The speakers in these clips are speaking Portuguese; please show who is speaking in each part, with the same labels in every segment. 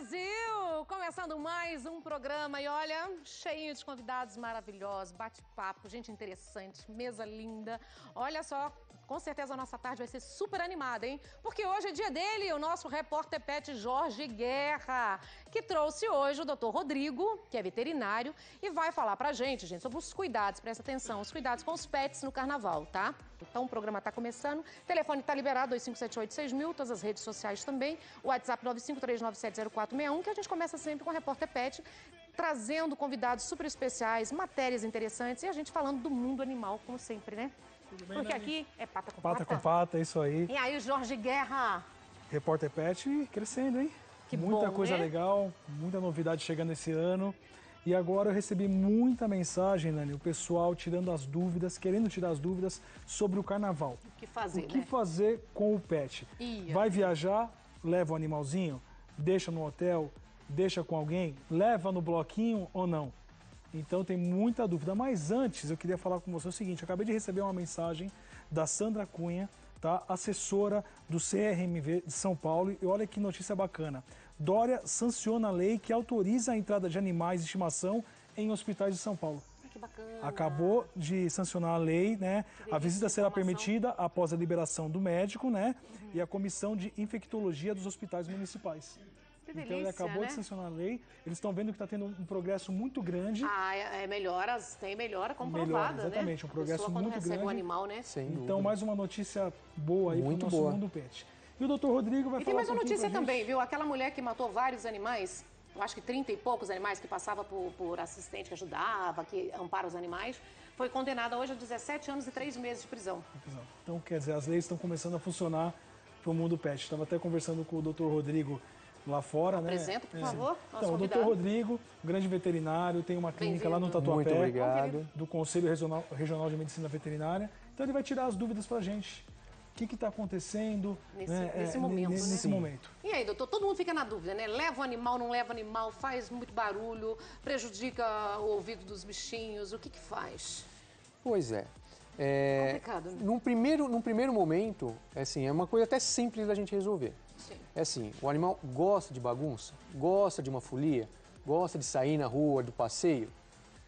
Speaker 1: Brasil! Começando mais um programa e olha, cheio de convidados maravilhosos, bate-papo, gente interessante, mesa linda. Olha só com certeza a nossa tarde vai ser super animada, hein? Porque hoje é dia dele, o nosso repórter pet Jorge Guerra, que trouxe hoje o doutor Rodrigo, que é veterinário, e vai falar pra gente, gente, sobre os cuidados, presta atenção, os cuidados com os pets no carnaval, tá? Então o programa tá começando, o telefone tá liberado, 25786000, todas as redes sociais também, o WhatsApp 953970461, que a gente começa sempre com o repórter pet, trazendo convidados super especiais, matérias interessantes e a gente falando do mundo animal, como sempre, né? bem, Porque aqui é pata
Speaker 2: com pata. Pata com pata, é isso aí.
Speaker 1: E aí, Jorge Guerra?
Speaker 2: Repórter Pet crescendo, hein? Que muita bom, coisa né? legal, muita novidade chegando esse ano. E agora eu recebi muita mensagem, Nani, o pessoal tirando as dúvidas, querendo tirar as dúvidas sobre o carnaval. O que fazer, O que né? fazer com o pet? Ia. Vai viajar, leva o animalzinho, deixa no hotel, deixa com alguém, leva no bloquinho ou não? Então tem muita dúvida. Mas antes eu queria falar com você o seguinte: eu acabei de receber uma mensagem da Sandra Cunha, tá? assessora do CRMV de São Paulo, e olha que notícia bacana. Dória sanciona a lei que autoriza a entrada de animais de estimação em hospitais de São Paulo. Ah, que bacana. Acabou de sancionar a lei, né? A visita será permitida após a liberação do médico, né? Uhum. E a comissão de infectologia dos hospitais municipais
Speaker 1: delícia, então ele acabou né? de sancionar
Speaker 2: a lei. Eles estão vendo que está tendo um progresso muito grande.
Speaker 1: Ah, é, é melhoras, tem melhora comprovada, melhora, né? exatamente, né? um progresso muito grande. Um animal, né? Então
Speaker 2: mais uma notícia boa aí para o nosso boa. mundo pet. E o doutor Rodrigo vai e falar. tem mais uma notícia também,
Speaker 1: viu? Aquela mulher que matou vários animais, eu acho que 30 e poucos animais, que passava por, por assistente que ajudava, que ampara os animais, foi condenada hoje a 17 anos e 3 meses de prisão.
Speaker 2: Então, quer dizer, as leis estão começando a funcionar para o mundo pet. Estava até conversando com o doutor Rodrigo lá fora. Né? Apresenta, né? por favor. Então, o doutor Rodrigo, grande veterinário, tem uma clínica lá no Tatuapé. Muito obrigado. Do Conselho Regional, Regional de Medicina Veterinária. Então ele vai tirar as dúvidas para a gente. O que está acontecendo
Speaker 1: nesse, né? nesse é, momento? Nesse, né? nesse momento. E aí, doutor, todo mundo fica na dúvida, né? Leva o animal, não leva o animal, faz muito barulho, prejudica o ouvido dos bichinhos, o que, que faz?
Speaker 3: Pois é. É, complicado, né? Num primeiro, num primeiro momento, é assim, é uma coisa até simples da gente resolver. Sim. É assim, o animal gosta de bagunça, gosta de uma folia, gosta de sair na rua, do passeio.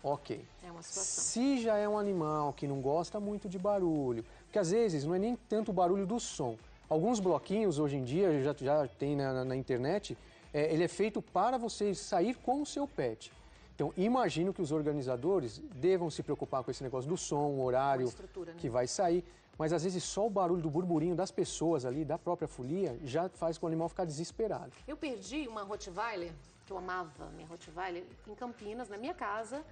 Speaker 3: Ok. É uma situação. Se já é um animal que não gosta muito de barulho, porque às vezes não é nem tanto o barulho do som. Alguns bloquinhos hoje em dia já, já tem na, na, na internet, é, ele é feito para você sair com o seu pet. Então, imagino que os organizadores devam se preocupar com esse negócio do som, horário né? que vai sair. Mas às vezes só o barulho do burburinho das pessoas ali, da própria folia, já faz com o animal ficar desesperado.
Speaker 1: Eu perdi uma Rottweiler, que eu amava minha Rottweiler, em Campinas, na minha casa,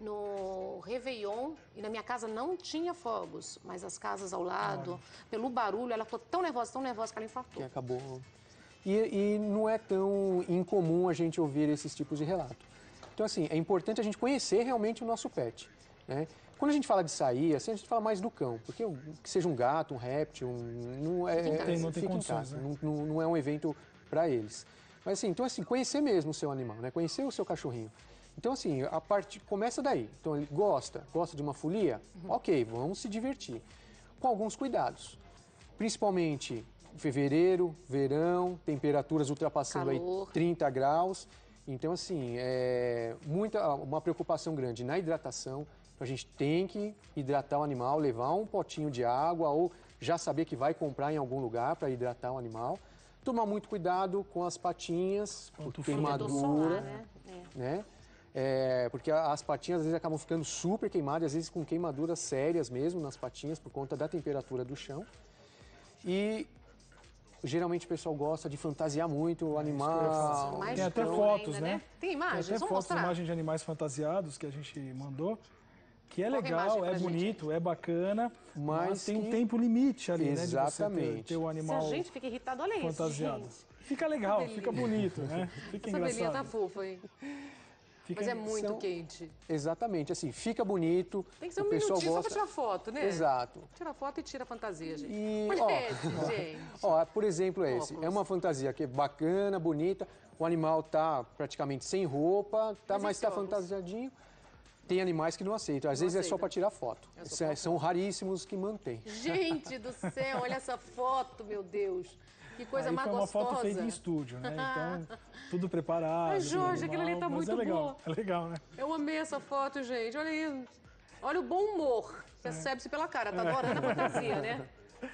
Speaker 1: no Réveillon. E na minha casa não tinha fogos, mas as casas ao lado, ah. pelo barulho, ela ficou tão nervosa, tão nervosa que ela infartou. Que
Speaker 3: acabou. E, e não é tão incomum a gente ouvir esses tipos de relato. Então, assim, é importante a gente conhecer realmente o nosso pet. Né? Quando a gente fala de sair, assim, a gente fala mais do cão, porque que seja um gato, um réptil, um, não é, é tem, não tem fica em casa, né? não, não, é um evento para eles. Mas assim, então assim, conhecer mesmo o seu animal, né? Conhecer o seu cachorrinho. Então assim, a parte começa daí. Então ele gosta, gosta de uma folia, uhum. ok, vamos se divertir, com alguns cuidados, principalmente fevereiro, verão, temperaturas ultrapassando Calor. aí 30 graus. Então, assim, é muita, uma preocupação grande na hidratação. a gente tem que hidratar o animal, levar um potinho de água ou já saber que vai comprar em algum lugar para hidratar o animal. Tomar muito cuidado com as patinhas, com queimadura, né? né? É. É, porque as patinhas às vezes acabam ficando super queimadas, às vezes com queimaduras sérias mesmo nas patinhas por conta da temperatura do chão. E geralmente o pessoal gosta de fantasiar muito o é,
Speaker 2: animal. Tem até fotos, né? ainda, né? né? Tem imagens, Tem até fotos, imagens de animais fantasiados que a gente mandou que é Qual legal, é bonito, gente? é bacana, mas, mas tem que... um tempo limite ali, né, Exatamente. né? Ter, ter o animal Se a gente
Speaker 1: fica irritado, olha isso, fantasiado. Gente.
Speaker 3: Fica legal, fica bonito, né? Fica Essa tá engraçado. Essa tá fofa, hein? Fica, Mas é muito são, quente. Exatamente, assim, fica bonito. Tem que ser um minutinho gosta. só pra tirar
Speaker 1: foto, né? Exato. Tira foto e tira a fantasia, gente. E, Olha ó, esse, gente.
Speaker 3: Ó, por exemplo, esse. Óculos. É uma fantasia que é bacana, bonita. O animal tá praticamente sem roupa, tá, mas, mas tá fantasiadinho. Tem animais que não aceitam. Às não vezes aceita. é só para tirar foto. São, é, são raríssimos que mantêm. Gente
Speaker 1: do céu, olha essa foto, meu Deus. Que coisa Aí mais foi uma gostosa. foto feita em estúdio, né? Então,
Speaker 3: tudo preparado. Mas Jorge, aquilo
Speaker 1: ali tá é muito é legal, É legal, né? Eu amei essa foto, gente. Olha aí. Olha o bom humor. É. Percebe-se pela cara, tá é. adorando a fantasia, né?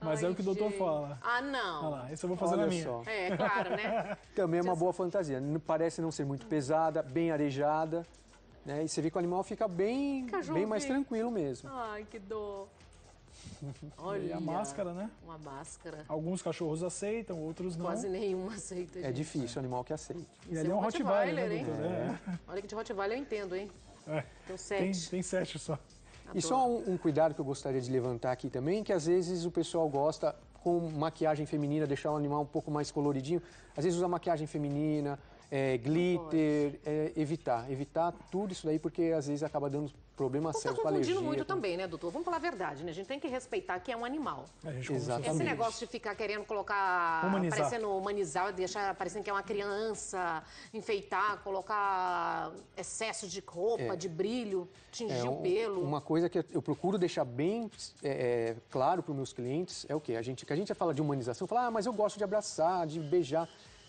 Speaker 3: Mas Ai, é o que o doutor gente. fala. Ah, não. Olha lá, isso eu vou fazer Olha na minha. Só. É, claro, né? Também é uma boa fantasia. Parece não ser muito pesada, bem arejada. Né? E você vê que o animal fica bem, bem mais tranquilo mesmo.
Speaker 1: Ai, que dor. Olha, e a máscara, né? Uma máscara. Alguns
Speaker 2: cachorros aceitam, outros não. Quase
Speaker 1: nenhum aceita. É gente. É difícil
Speaker 2: animal que aceite. E ali é, é um Rottweiler,
Speaker 1: né, Rottweiler hein? é. Olha que de Rottweiler eu entendo, hein? É. Tem sete.
Speaker 3: Tem, tem sete só. E só um, um cuidado que eu gostaria de levantar aqui também, que às vezes o pessoal gosta com maquiagem feminina, deixar o animal um pouco mais coloridinho. Às vezes usa maquiagem feminina, é, glitter, é, evitar, evitar tudo isso daí, porque às vezes acaba dando problema tá sério com alergia. muito
Speaker 1: também, né, doutor? Vamos falar a verdade, né? A gente tem que respeitar que é um animal.
Speaker 3: É, Exatamente. Esse negócio
Speaker 1: de ficar querendo colocar, humanizar. parecendo humanizar, deixar parecendo que é uma criança, enfeitar, colocar excesso de roupa, é. de brilho, tingir é, um, o pelo.
Speaker 3: Uma coisa que eu procuro deixar bem é, é, claro para os meus clientes é o quê? A gente, que a gente fala de humanização, fala, ah, mas eu gosto de abraçar, de beijar.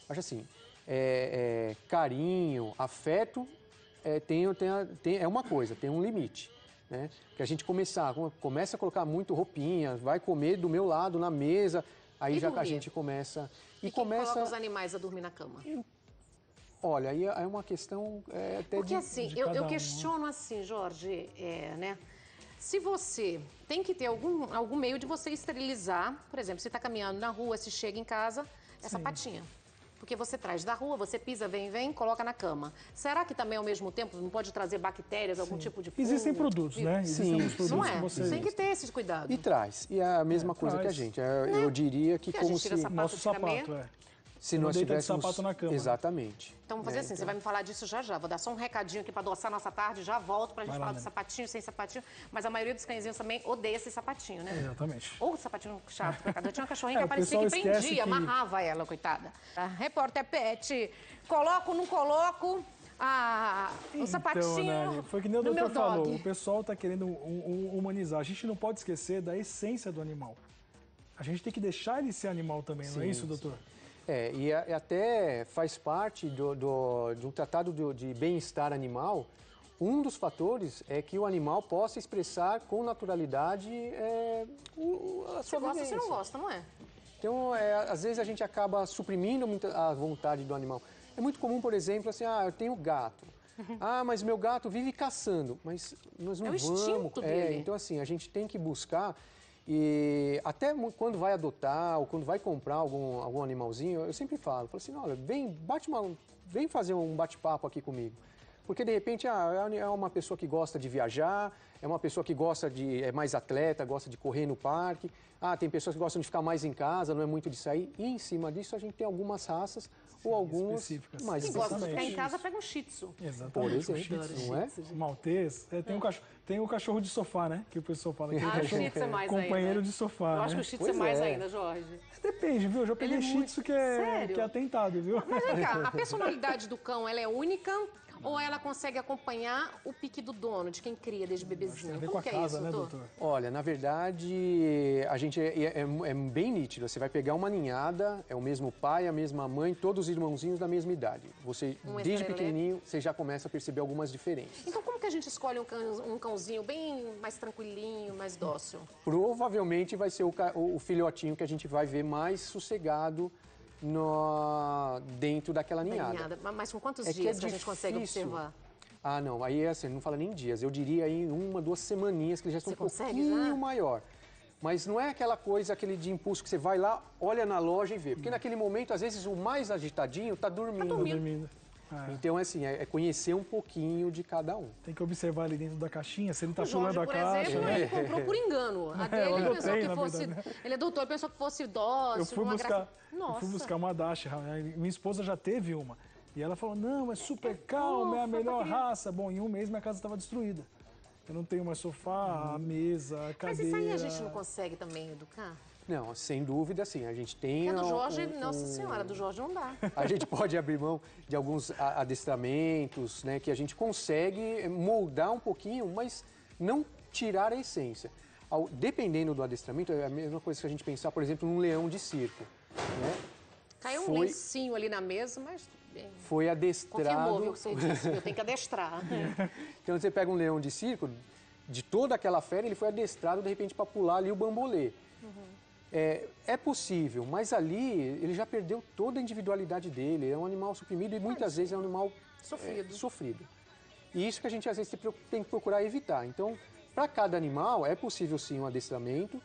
Speaker 3: Acho assim, é, é, carinho, afeto, é, tem, tem, tem, é uma coisa, tem um limite. Né? Que a gente começar, começa a colocar muito roupinha, vai comer do meu lado na mesa, aí e já dormir. a gente começa.
Speaker 1: E, e começa. Coloca os animais a dormir na cama.
Speaker 3: olha, aí é uma questão é, até Porque de, assim, de eu, eu né? questiono
Speaker 1: assim, Jorge, é, né? Se você tem que ter algum, algum meio de você esterilizar, por exemplo, você está caminhando na rua, se chega em casa, essa Sim. patinha. Porque você traz da rua, você pisa, vem, vem, coloca na cama. Será que também, ao mesmo tempo, não pode trazer bactérias, algum Sim. tipo de fungo? Existem
Speaker 3: produtos, tipo né? Existem Sim. Produtos não é? Você... Tem que
Speaker 1: ter esses cuidados. E
Speaker 3: traz. E é a mesma é, coisa traz. que a gente. É, eu, né? eu diria que, que como se... Nosso sapato, é se não nós tivéssemos... de sapato na cama. Né? Exatamente. Então, vamos fazer é, assim, então... você vai me
Speaker 1: falar disso já já. Vou dar só um recadinho aqui para adoçar nossa tarde, já volto para a gente falar lá, do sapatinho, sem sapatinho. Mas a maioria dos cãezinhos também odeia esse sapatinho, né? Exatamente. Ou sapatinho chato, cada. Eu tinha uma cachorrinha é, que aparecia que prendia, que... amarrava ela, coitada. A repórter Pet, coloco, não coloco... Ah, o então, sapatinho. Nani, foi
Speaker 2: que nem o do doutor falou. O pessoal está querendo um, um, humanizar. A gente não pode esquecer da essência do animal. A gente tem que deixar ele ser animal também, sim, não é isso, doutor? Sim.
Speaker 3: É, e, a, e até faz parte do, do, do tratado de bem-estar animal. Um dos fatores é que o animal possa expressar com naturalidade é, o, a sua você gosta, você não gosta, não é? Então, é, às vezes a gente acaba suprimindo a vontade do animal. É muito comum, por exemplo, assim, ah, eu tenho gato. Ah, mas meu gato vive caçando. Mas nós é não é vamos. É, então, assim, a gente tem que buscar e até quando vai adotar ou quando vai comprar algum, algum animalzinho, eu sempre falo, falo assim, olha, vem, bate uma, vem fazer um bate-papo aqui comigo. Porque de repente ah, é, é uma pessoa que gosta de viajar, é uma pessoa que gosta de. é mais atleta, gosta de correr no parque. Ah, tem pessoas que gostam de ficar mais em casa, não é muito de sair. E em cima disso a gente tem algumas raças ou alguns mais Quem gosta de ficar em casa
Speaker 1: pega um shih tzu. Exatamente.
Speaker 2: Por exemplo, um shih tzu, não é?
Speaker 3: Maltês. É, tem, é. Um cachorro, tem um cachorro de sofá,
Speaker 2: né? Que o pessoal fala que ah, é shih tzu é mais companheiro né? de sofá. Eu acho né? que o shih tzu é mais é. ainda, Jorge. Depende, viu? Eu já é peguei é shih tzu que é, que é atentado, viu? Mas vem cá, a personalidade
Speaker 1: do cão, ela é única ou ela consegue acompanhar o pique do dono, de quem cria desde bebezinho? Tem a casa, é isso, né, doutor?
Speaker 3: Olha, na verdade, a gente é, é, é, bem nítido. Você vai pegar uma ninhada, é o mesmo pai, a mesma mãe, todos irmãozinhos da mesma idade. Você, um é desde pequenininho, você já começa a perceber algumas diferenças.
Speaker 1: Então, como que a gente escolhe um, cão, um cãozinho bem mais tranquilinho, mais dócil?
Speaker 3: Provavelmente vai ser o, o filhotinho que a gente vai ver mais sossegado no, dentro daquela ninhada. ninhada.
Speaker 1: Mas com quantos é dias que, é que a gente consegue observar?
Speaker 3: Ah, não, aí assim, não fala nem dias. Eu diria aí uma, duas semaninhas que já estão um pouquinho já? maior. Mas não é aquela coisa, aquele de impulso que você vai lá, olha na loja e vê. Porque naquele momento, às vezes, o mais agitadinho está dormindo. Tá dormindo. Tá dormindo. É. Então, assim, é, é, conhecer um pouquinho de cada um. Tem que observar ali dentro da caixinha, se ele está pulando a por caixa. Por
Speaker 1: exemplo, né? ele comprou por engano. Até ele pensou que fosse. Verdade, né? Ele é doutor, pensou que fosse dócil, eu fui uma buscar, Nossa. Eu fui buscar
Speaker 2: uma dash. Minha esposa já teve uma. E ela falou: não, é super é, calma, é a melhor raça. Bom, em um mês minha casa estava destruída. Eu não tenho mais sofá,
Speaker 3: uhum. mesa, cadeira. Mas isso aí a gente não
Speaker 1: consegue também educar?
Speaker 3: Não, sem dúvida, sim. A gente tem. É do Jorge, um, um, nossa senhora,
Speaker 1: do Jorge não dá. A
Speaker 3: gente pode abrir mão de alguns adestramentos, né? Que a gente consegue eh, moldar um pouquinho, mas não tirar a essência. Ao, dependendo do adestramento, é a mesma coisa que a gente pensar, por exemplo, num leão de circo. Né?
Speaker 1: Caiu um foi, lencinho ali na mesa, mas.
Speaker 3: Foi adestrado. viu, que você disse, eu tenho
Speaker 1: que adestrar.
Speaker 3: então você pega um leão de circo, de toda aquela fera, ele foi adestrado de repente para pular ali o bambolê. É, é, possível, mas ali ele já perdeu toda a individualidade dele. É um animal suprimido e muitas ah, vezes é um animal é, sofrido. É, sofrido. E isso que a gente às vezes tem que procurar evitar. Então, para cada animal é possível sim um adestramento,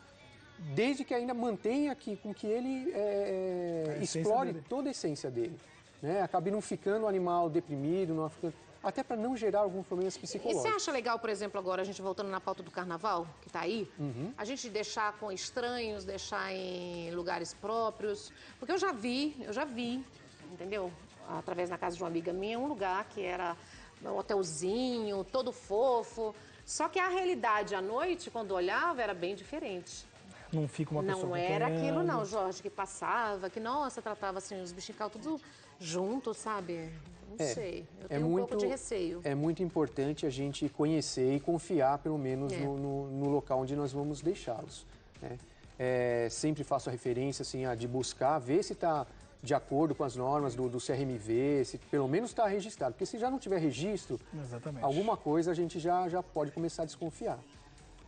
Speaker 3: desde que ainda mantenha que, com que ele é, é explore dele. toda a essência dele. Né? Acabe não ficando o animal deprimido, não ficando até para não gerar algum problemas psicológicos. E você acha
Speaker 1: legal, por exemplo, agora, a gente voltando na pauta do carnaval, que está aí, uhum. a gente deixar com estranhos, deixar em lugares próprios? Porque eu já vi, eu já vi, entendeu? Através da casa de uma amiga minha, um lugar que era um hotelzinho, todo fofo. Só que a realidade à noite, quando olhava, era bem diferente
Speaker 2: não fica uma pessoa Não era aquilo não,
Speaker 1: Jorge, que passava, que, nossa, tratava assim os bichinhos tudo junto, sabe? Não é, sei. Eu é tenho muito, um pouco de receio.
Speaker 3: É muito importante a gente conhecer e confiar, pelo menos, é. no, no, no, local onde nós vamos deixá-los. Né? É, sempre faço a referência assim, a de buscar, ver se está de acordo com as normas do, do CRMV, se pelo menos está registrado. Porque se já não tiver registro, Exatamente. alguma coisa a gente já, já pode começar a desconfiar.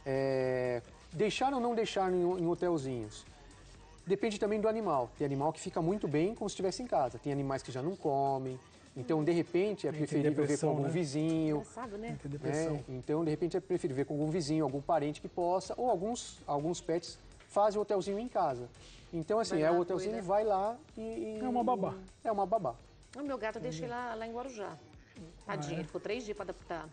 Speaker 3: É, deixar ou não deixar em, em hotelzinhos? Depende também do animal. Tem animal que fica muito bem como se estivesse em casa. Tem animais que já não comem, então, de repente, é preferível ver com algum né? vizinho. Engraçado,
Speaker 1: né? né?
Speaker 3: Então, de repente, é preferível ver com algum vizinho, algum parente que possa, ou alguns, alguns pets fazem o hotelzinho em casa. Então, assim, vai é o hotelzinho, cuida. vai
Speaker 1: lá e, e, É uma babá. É uma babá. O meu gato eu deixei lá, lá em Guarujá. Tadinho, ah, é? ficou três dias para adaptar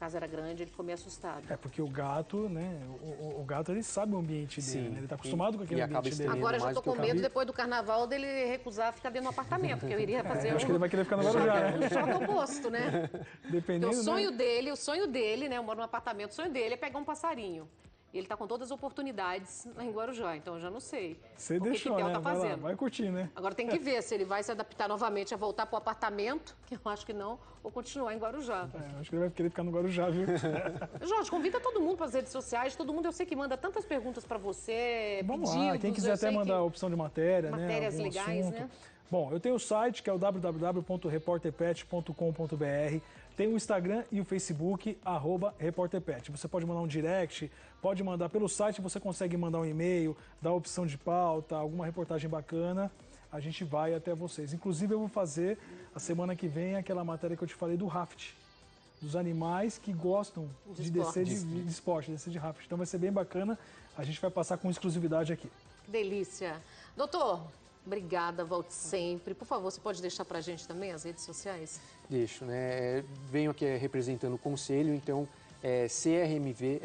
Speaker 1: casa era grande, ele ficou meio assustado.
Speaker 2: É porque o gato, né? O, o gato ele sabe o ambiente dele, Sim. né? ele tá acostumado e, com aquele ambiente dele. Agora eu já tô com medo depois
Speaker 1: do carnaval dele recusar ficar dentro do apartamento, porque eu iria é, fazer. É, um, acho que ele vai querer ficar no Guarujá. Um choque né? oposto, né?
Speaker 2: Dependendo. Então, o sonho né?
Speaker 1: dele, o sonho dele, né? Eu moro num apartamento, o sonho dele é pegar um passarinho. E ele está com todas as oportunidades em Guarujá, então eu já não sei. Você o deixou, que o né? Tá fazendo. Vai, lá,
Speaker 2: vai curtir, né?
Speaker 1: Agora tem que é. ver se ele vai se adaptar novamente a voltar para o apartamento, que eu acho que não, ou continuar em Guarujá. É,
Speaker 2: acho que ele vai querer ficar no Guarujá, viu?
Speaker 1: Jorge, convida todo mundo para as redes sociais, todo mundo eu sei que manda tantas perguntas para você, Vamos pedidos, lá, quem quiser até mandar que...
Speaker 2: opção de matéria, Matérias né? Matérias legais, assunto. né? Bom, eu tenho o site que é o www.reporterpet.com.br, tenho o Instagram e o Facebook, arroba Você pode mandar um direct, pode mandar pelo site, você consegue mandar um e-mail, dar opção de pauta, alguma reportagem bacana, a gente vai até vocês. Inclusive eu vou fazer a semana que vem aquela matéria que eu te falei do raft, dos animais que gostam de, de descer de, de, de esporte, descer de raft. Então vai ser bem bacana, a gente vai passar com exclusividade aqui.
Speaker 1: Que delícia. Doutor, Obrigada, volte sempre. Por favor, você pode deixar para a gente também as redes sociais?
Speaker 3: Deixo, né? É, venho aqui é, representando o conselho, então é crmvsp.gov.br.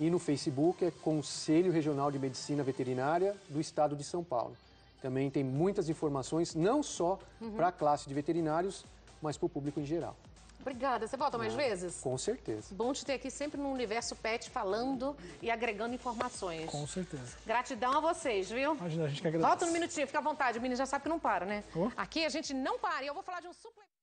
Speaker 3: E no Facebook é Conselho Regional de Medicina Veterinária do Estado de São Paulo. Também tem muitas informações, não só uhum. para a classe de veterinários, mas para o público em geral.
Speaker 1: Obrigada. Você volta mais vezes?
Speaker 3: Com certeza.
Speaker 1: Bom te ter aqui sempre no Universo Pet falando e agregando informações. Com certeza. Gratidão a vocês, viu? Imagina, a gente que agradece. Volta um minutinho, fica à vontade. O menino já sabe que não para, né? Oh. Aqui a gente não para. E eu vou falar de um suplemento.